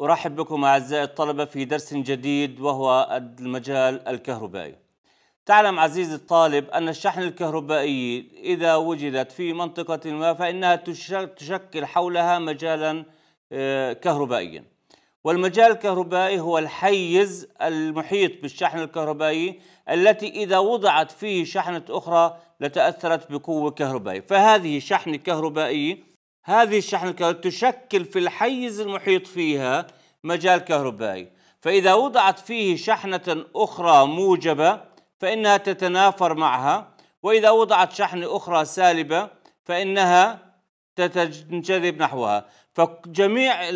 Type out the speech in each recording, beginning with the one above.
أرحب بكم أعزائي الطلبة في درس جديد وهو المجال الكهربائي تعلم عزيزي الطالب أن الشحن الكهربائي إذا وجدت في منطقة ما فإنها تشكل حولها مجالا آه، كهربائيا والمجال الكهربائي هو الحيز المحيط بالشحن الكهربائي التي إذا وضعت فيه شحنة أخرى لتأثرت بقوة كهربائية فهذه شحنة كهربائية هذه الشحنة الكهربائية تشكل في الحيز المحيط فيها مجال كهربائي فإذا وضعت فيه شحنة أخرى موجبة فإنها تتنافر معها وإذا وضعت شحنة أخرى سالبة فإنها تنجذب نحوها فجميع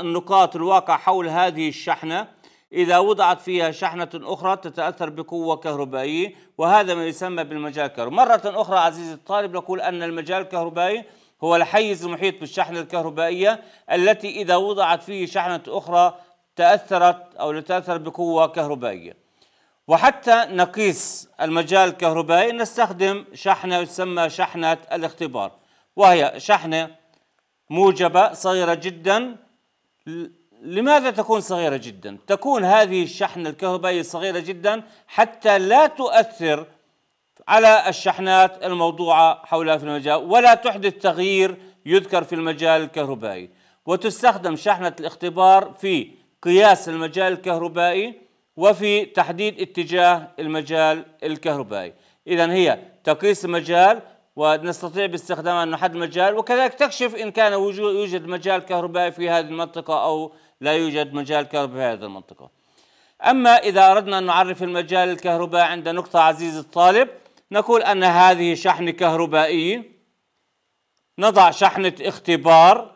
النقاط الواقع حول هذه الشحنة إذا وضعت فيها شحنة أخرى تتأثر بقوة كهربائية وهذا ما يسمى بالمجال الكهربائي مرة أخرى عزيزي الطالب نقول أن المجال الكهربائي هو الحيز المحيط بالشحنة الكهربائية التي إذا وضعت فيه شحنة أخرى تأثرت أو تأثر بقوة كهربائية وحتى نقيس المجال الكهربائي نستخدم شحنة يسمى شحنة الاختبار وهي شحنة موجبة صغيرة جدا لماذا تكون صغيرة جدا؟ تكون هذه الشحنة الكهربائية صغيرة جدا حتى لا تؤثر على الشحنات الموضوعة حولها في المجال ولا تحدث تغيير يذكر في المجال الكهربائي وتستخدم شحنة الاختبار في قياس المجال الكهربائي وفي تحديد اتجاه المجال الكهربائي إذا هي تقيس المجال ونستطيع باستخدامها أن نحدد المجال وكذلك تكشف إن كان يوجد مجال كهربائي في هذه المنطقة أو لا يوجد مجال كهربائي في هذه المنطقة أما إذا أردنا أن نعرف المجال الكهربائي عند نقطة عزيز الطالب نقول أن هذه شحن كهربائية نضع شحنة اختبار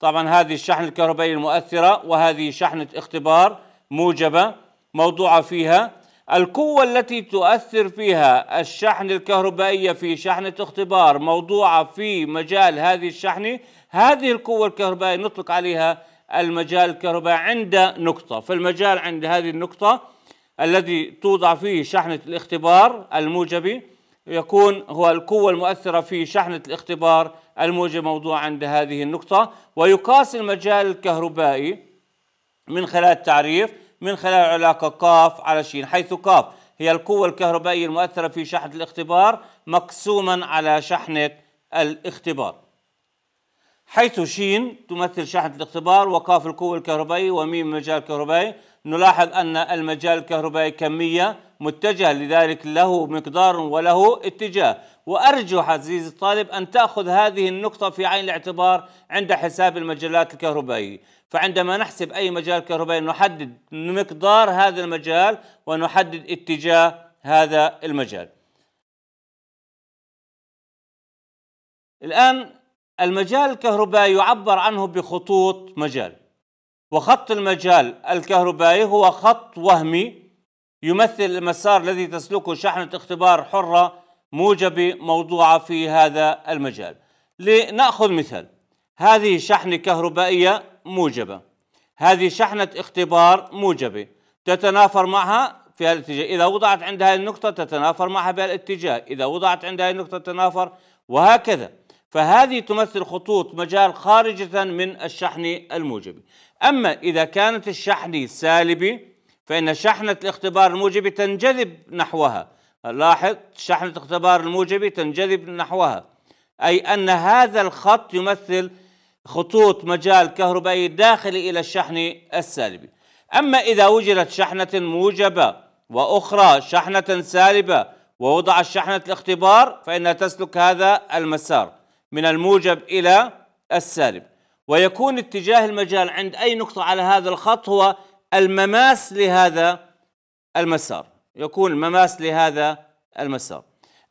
طبعا هذه الشحنة الكهربائية المؤثرة وهذه شحنة اختبار موجبة موضوعة فيها القوة التي تؤثر فيها الشحن الكهربائية في شحنة اختبار موضوعة في مجال هذه الشحنة هذه القوة الكهربائية نطلق عليها المجال الكهربائي عند نقطة فالمجال عند هذه النقطة الذي توضع فيه شحنة الاختبار الموجبي يكون هو القوة المؤثرة في شحنة الاختبار الموجب موضوع عند هذه النقطة ويقاس المجال الكهربائي من خلال التعريف من خلال علاقة قاف على شين حيث قاف هي القوة الكهربائية المؤثرة في شحنة الاختبار مقسوما على شحنة الاختبار حيث شين تمثل شحنة الاختبار وقاف القوة الكهربائية وميم المجال الكهربائي نلاحظ أن المجال الكهربائي كمية متجهة لذلك له مقدار وله اتجاه وأرجو عزيزي الطالب أن تأخذ هذه النقطة في عين الاعتبار عند حساب المجالات الكهربائية فعندما نحسب أي مجال كهربائي نحدد مقدار هذا المجال ونحدد اتجاه هذا المجال الآن المجال الكهربائي يعبر عنه بخطوط مجال وخط المجال الكهربائي هو خط وهمي يمثل المسار الذي تسلكه شحنة اختبار حرة موجبة موضوعة في هذا المجال لنأخذ مثال هذه شحنة كهربائية موجبة هذه شحنة اختبار موجبة تتنافر معها في هذا الاتجاه إذا وضعت عند هذه النقطة تتنافر معها بهذا الاتجاه إذا وضعت عند هذه النقطة تتنافر وهكذا فهذه تمثل خطوط مجال خارجة من الشحن الموجبي أما إذا كانت الشحن سالبي فإن شحنة الاختبار الموجبي تنجذب نحوها لاحظ شحنة الاختبار الموجبي تنجذب نحوها أي أن هذا الخط يمثل خطوط مجال كهربائي داخلي إلى الشحن السالبي أما إذا وجدت شحنة موجبة وأخرى شحنة سالبة ووضع شحنة الاختبار فإنها تسلك هذا المسار من الموجب إلى السالب ويكون اتجاه المجال عند أي نقطة على هذا الخط هو المماس لهذا المسار يكون المماس لهذا المسار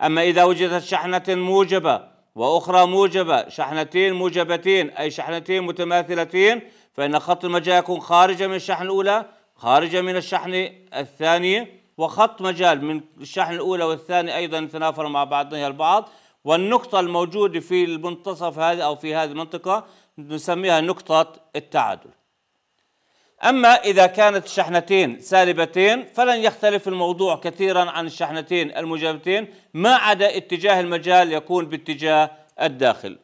أما إذا وجدت شحنة موجبة وأخرى موجبة شحنتين موجبتين أي شحنتين متماثلتين فإن خط المجال يكون خارجا من الشحن الأولى خارجا من الشحنة الثانية وخط مجال من الشحن الأولى والثانية أيضا يتنافر مع بعضها البعض والنقطة الموجودة في المنتصف هذا أو في هذه المنطقة نسميها نقطة التعادل أما إذا كانت الشحنتين سالبتين فلن يختلف الموضوع كثيرا عن الشحنتين المجابتين ما عدا اتجاه المجال يكون باتجاه الداخل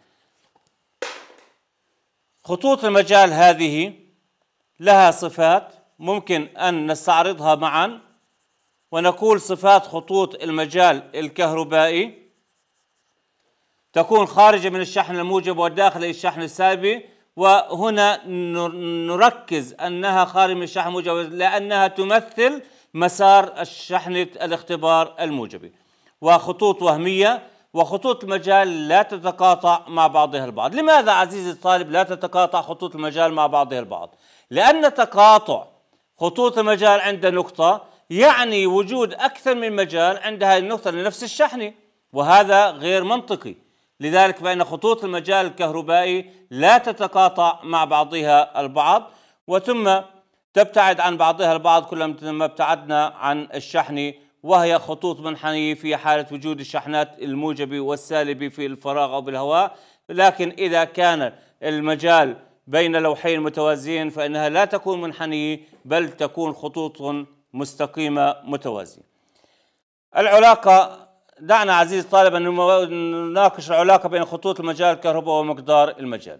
خطوط المجال هذه لها صفات ممكن أن نستعرضها معا ونقول صفات خطوط المجال الكهربائي تكون خارجة من الشحن الموجب والداخلة للشحن السالبي وهنا نركز أنها خارج من الشحن الموجب لأنها تمثل مسار الشحن الاختبار الموجبي وخطوط وهمية وخطوط المجال لا تتقاطع مع بعضها البعض لماذا عزيزي الطالب لا تتقاطع خطوط المجال مع بعضها البعض لأن تقاطع خطوط المجال عند نقطة يعني وجود أكثر من مجال عند هذه النقطة لنفس الشحنة وهذا غير منطقي لذلك فإن خطوط المجال الكهربائي لا تتقاطع مع بعضها البعض وثم تبتعد عن بعضها البعض كلما ابتعدنا عن الشحن وهي خطوط منحنية في حالة وجود الشحنات الموجبة والسالبة في الفراغ أو بالهواء لكن إذا كان المجال بين لوحين متوازيين فإنها لا تكون منحنية بل تكون خطوط مستقيمة متوازية العلاقة دعنا عزيزي الطالب أن نناقش العلاقة بين خطوط المجال الكهرباء ومقدار المجال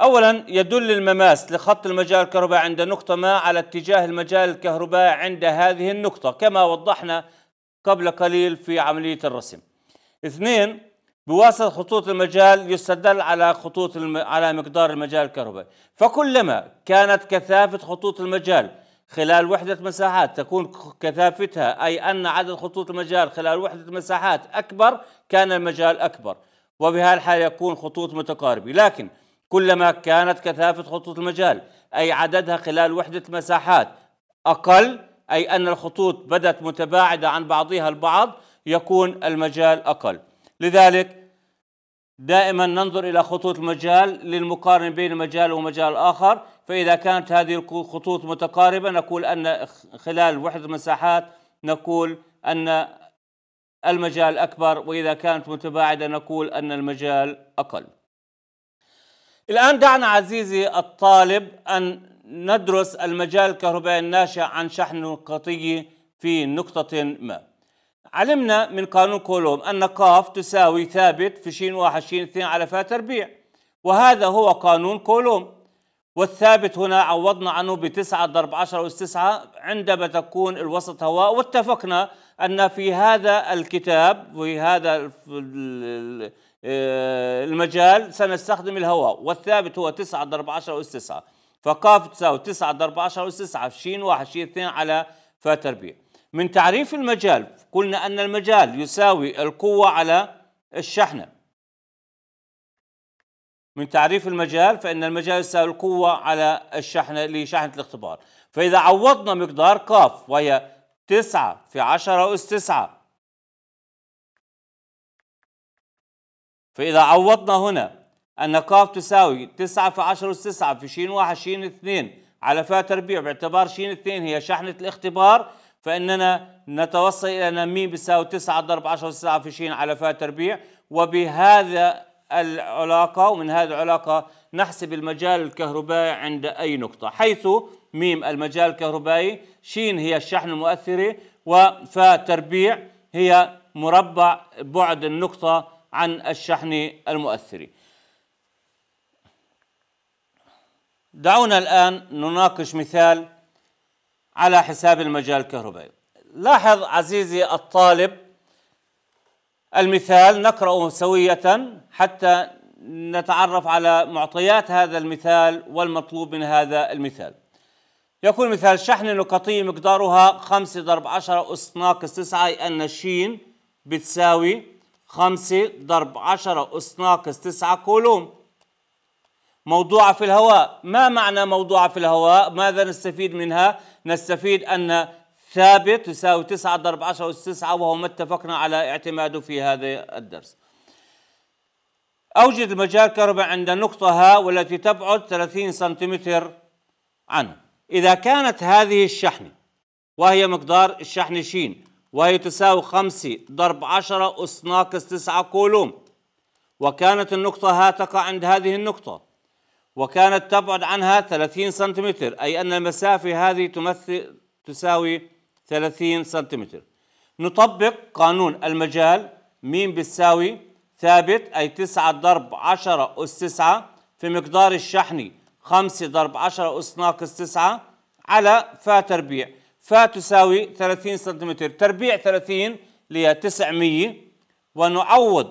أولا يدل المماس لخط المجال الكهرباء عند نقطة ما على اتجاه المجال الكهرباء عند هذه النقطة كما وضحنا قبل قليل في عملية الرسم اثنين بواسطة خطوط المجال يستدل على خطوط الم... على مقدار المجال الكهربائي فكلما كانت كثافة خطوط المجال خلال وحدة مساحات تكون كثافتها أي أن عدد خطوط المجال خلال وحدة مساحات أكبر كان المجال أكبر وبهذا الحال يكون خطوط متقاربة لكن كلما كانت كثافة خطوط المجال أي عددها خلال وحدة مساحات أقل أي أن الخطوط بدت متباعدة عن بعضها البعض يكون المجال أقل لذلك دائما ننظر إلى خطوط المجال للمقارنة بين مجال ومجال آخر فإذا كانت هذه الخطوط متقاربة نقول أن خلال وحدة مساحات نقول أن المجال أكبر وإذا كانت متباعدة نقول أن المجال أقل الآن دعنا عزيزي الطالب أن ندرس المجال الكهربائي الناشئ عن شحن نقطي في نقطة ما علمنا من قانون كولوم أن قاف تساوي ثابت في شين واحد شين اثنين على فا تربيع وهذا هو قانون كولوم والثابت هنا عوضنا عنه بتسعة ضرب عشرة أس تسعة عندما تكون الوسط هواء واتفقنا أن في هذا الكتاب وفي هذا آه، المجال سنستخدم الهواء والثابت هو تسعة ضرب عشرة أس تسعة فقاف تساوي تسعة ضرب عشرة أس تسعة شين واحد شين اثنين على فا تربيع من تعريف المجال قلنا أن المجال يساوي القوة على الشحنة من تعريف المجال فإن المجال يساوي القوة على الشحنة لشحنة الاختبار فإذا عوضنا مقدار قاف وهي 9 في 10 أس 9 فإذا عوضنا هنا أن قاف تساوي 9 في 10 أس 9 في ش 1 ش 2 على فا تربيع باعتبار ش 2 هي شحنة الاختبار فإننا نتوصل إلى نميم بيساوي 9 ضرب 10 9 في شين على فا تربيع وبهذا العلاقة ومن هذه العلاقة نحسب المجال الكهربائي عند أي نقطة حيث ميم المجال الكهربائي شين هي الشحن المؤثرة وفا تربيع هي مربع بعد النقطة عن الشحن المؤثري دعونا الآن نناقش مثال على حساب المجال الكهربائي لاحظ عزيزي الطالب المثال نقرأه سوية حتى نتعرف على معطيات هذا المثال والمطلوب من هذا المثال يكون مثال شحنة نقطية مقدارها 5 ضرب 10 أس ناقص 9 أن الشين بتساوي 5 ضرب 10 أس ناقص 9 كولوم موضوعة في الهواء ما معنى موضوعة في الهواء ماذا نستفيد منها نستفيد أن ثابت تساوي 9 ضرب 10 أس 9 وهو ما اتفقنا على اعتماده في هذا الدرس أوجد المجال الكهربائي عند النقطة ه والتي تبعد 30 سنتيمتر عنه إذا كانت هذه الشحنة وهي مقدار الشحنة شين وهي تساوي 5 ضرب 10 أس ناقص 9 كولوم وكانت النقطة ه تقع عند هذه النقطة وكانت تبعد عنها 30 سنتيمتر أي أن المسافة هذه تمثل تساوي 30 سنتيمتر نطبق قانون المجال م بتساوي ثابت أي 9 ضرب 10 أس 9 في مقدار الشحن 5 ضرب 10 أس ناقص 9 على فا تربيع فا تساوي 30 سنتيمتر تربيع 30 لها 900 ونعوض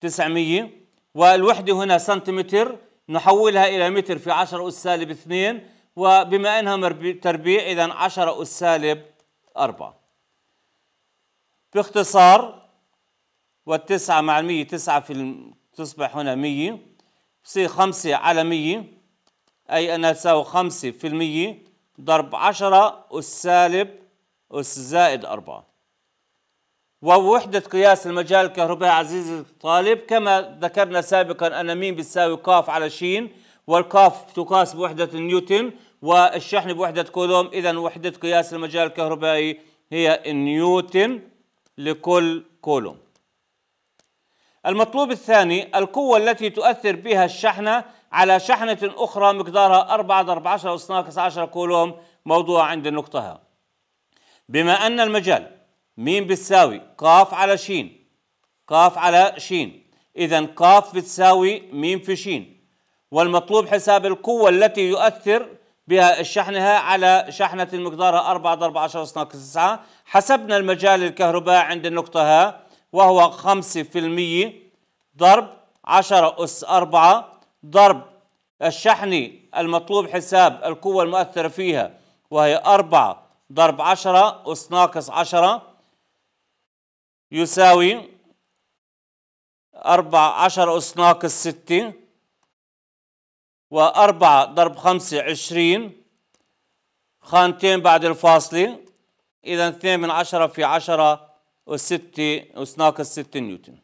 900 والوحدة هنا سنتيمتر نحولها إلى متر في 10 أس سالب 2 وبما أنها تربيع إذا 10 أس سالب 4 باختصار والتسعة مع المية تسعة في تصبح هنا مية بصير خمسة على مية أي أنها تساوي خمسة في المية ضرب عشرة أس سالب أس زائد أربعة ووحدة قياس المجال الكهربائي عزيزي الطالب كما ذكرنا سابقا أن مين بتساوي قاف على شين والقاف تقاس بوحدة نيوتن والشحن بوحدة كولوم إذا وحدة قياس المجال الكهربائي هي نيوتن لكل كولوم المطلوب الثاني القوة التي تؤثر بها الشحنة على شحنة أخرى مقدارها 4 ضرب 10 أس ناقص 10 كولوم موضوع عند النقطة ها بما أن المجال مين بتساوي قاف على شين قاف على شين إذا قاف بتساوي مين في شين والمطلوب حساب القوة التي يؤثر بها الشحنها على شحنة مقدارها 4 ضرب 10 أس ناقص 9 حسبنا المجال الكهرباء عند النقطة ها وهو 5% ضرب 10 أس 4 ضرب الشحنة المطلوب حساب القوة المؤثرة فيها وهي 4 ضرب 10 أس ناقص 10 يساوي أربعة عشر أس ناقص ستة وأربعة ضرب خمسة عشرين خانتين بعد الفاصلة إذا اثنين من عشرة في عشرة وستة أس ناقص ستة نيوتن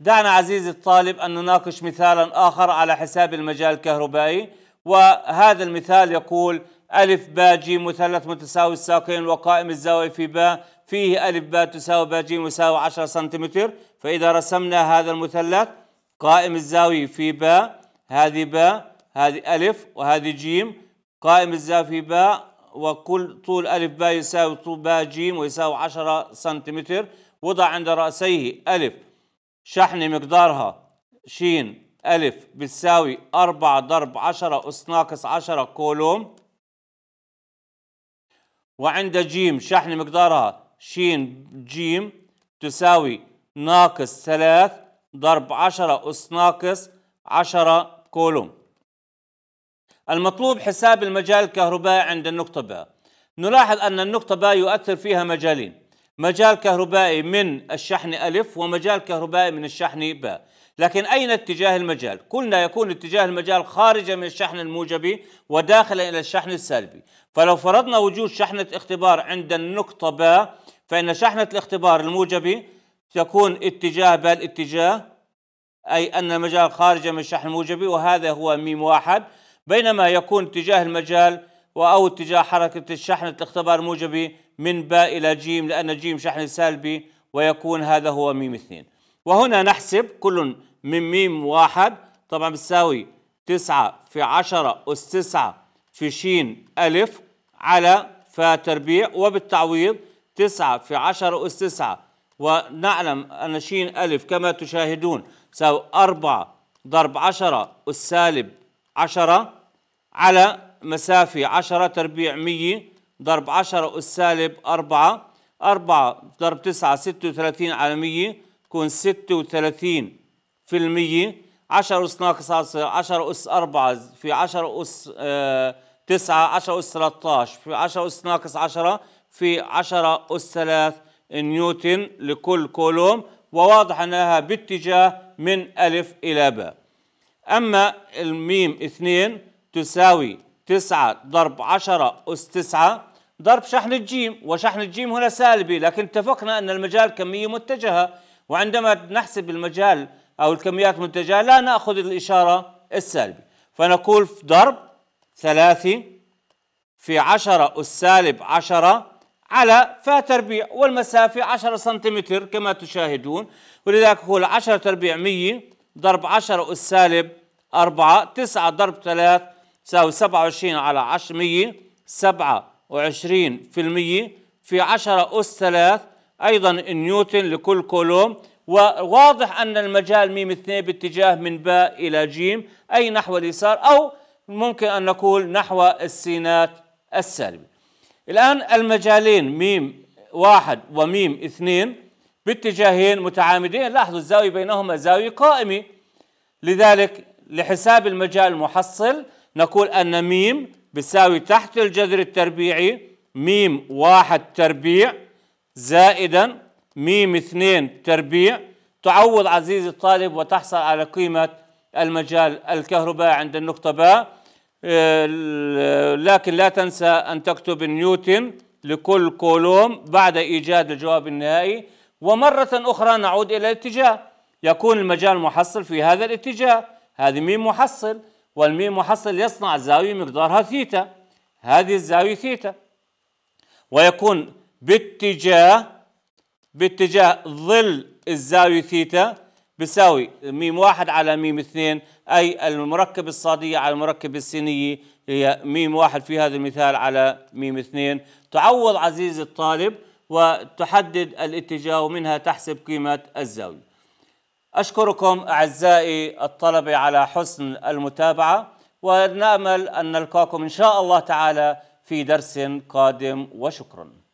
دعنا عزيزي الطالب أن نناقش مثالا آخر على حساب المجال الكهربائي وهذا المثال يقول ألف باء جيم مثلث متساوي الساقين وقائم الزاوية في باء فيه ألف باء تساوي باء جيم مساوي 10 سنتيمتر فإذا رسمنا هذا المثلث قائم الزاوية في باء هذه باء هذه ألف وهذه جيم قائم الزاوية في باء وكل طول ألف باء يساوي طول باء جيم ويساوي 10 سنتيمتر وضع عند رأسيه ألف شحن مقدارها شين ألف بتساوي 4 ضرب 10 أس ناقص 10 كولوم وعند جيم شحن مقدارها شين جيم تساوي ناقص ثلاث ضرب عشرة أس ناقص عشرة كولوم المطلوب حساب المجال الكهربائي عند النقطة باء نلاحظ أن النقطة باء يؤثر فيها مجالين مجال كهربائي من الشحن ألف ومجال كهربائي من الشحن باء لكن أين اتجاه المجال؟ قلنا يكون اتجاه المجال خارجا من الشحن الموجبي وداخلا إلى الشحن السلبي فلو فرضنا وجود شحنة اختبار عند النقطة باء فإن شحنة الاختبار الموجبي تكون اتجاه باء الاتجاه أي أن المجال خارجا من الشحن الموجبي وهذا هو ميم واحد بينما يكون اتجاه المجال أو اتجاه حركة الشحنة الاختبار الموجبي من باء إلى جيم لأن جيم شحن سلبي ويكون هذا هو ميم اثنين وهنا نحسب كل من م واحد طبعا بتساوي تسعة في عشرة أس تسعة في ش ألف على تربيع وبالتعويض تسعة في عشرة أس تسعة ونعلم أن ش ألف كما تشاهدون تساوي أربعة ضرب عشرة أس سالب عشرة على مسافة عشرة تربيع مية ضرب عشرة أس سالب أربعة أربعة ضرب تسعة ستة وثلاثين على مية تكون 36 في المية 10 أس ناقص 10 أس 4 في 10 أس 9 آه، 10 أس 13 في 10 أس ناقص 10 في 10 أس 3 نيوتن لكل كولوم وواضح أنها باتجاه من ألف إلى باء أما الميم 2 تساوي 9 ضرب 10 أس 9 ضرب شحن الجيم وشحن الجيم هنا سالبي لكن اتفقنا أن المجال كمية متجهة وعندما نحسب المجال أو الكميات المنتجة لا نأخذ الإشارة السالبة فنقول في ضرب ثلاثة في عشرة السالب عشرة على فيها تربيع والمسافة عشرة سنتيمتر كما تشاهدون ولذلك نقول عشرة تربيع مية ضرب عشرة السالب أربعة تسعة ضرب ثلاث تساوي سبعة وعشرين على عشر مية سبعة وعشرين في المية في عشرة أس ثلاث أيضا نيوتن لكل كولوم وواضح أن المجال ميم اثنين باتجاه من باء إلى جيم أي نحو اليسار أو ممكن أن نقول نحو السينات السالبي الآن المجالين ميم واحد وميم اثنين باتجاهين متعامدين لاحظوا الزاوية بينهما زاوية قائمة لذلك لحساب المجال المحصل نقول أن ميم بتساوي تحت الجذر التربيعي ميم واحد تربيع زائدا ميم اثنين تربيع تعوض عزيزي الطالب وتحصل على قيمة المجال الكهرباء عند النقطة باء آه، لكن لا تنسى أن تكتب نيوتن لكل كولوم بعد إيجاد الجواب النهائي ومرة أخرى نعود إلى الاتجاه يكون المجال محصل في هذا الاتجاه هذه ميم محصل والميم محصل يصنع زاوية مقدارها ثيتا هذه الزاوية ثيتا ويكون باتجاه باتجاه ظل الزاوية ثيتا بساوي ميم واحد على ميم اثنين أي المركب الصادية على المركب السينية هي ميم واحد في هذا المثال على ميم اثنين تعوض عزيزي الطالب وتحدد الاتجاه ومنها تحسب قيمة الزاوية أشكركم أعزائي الطلبة على حسن المتابعة ونأمل أن نلقاكم إن شاء الله تعالى في درس قادم وشكراً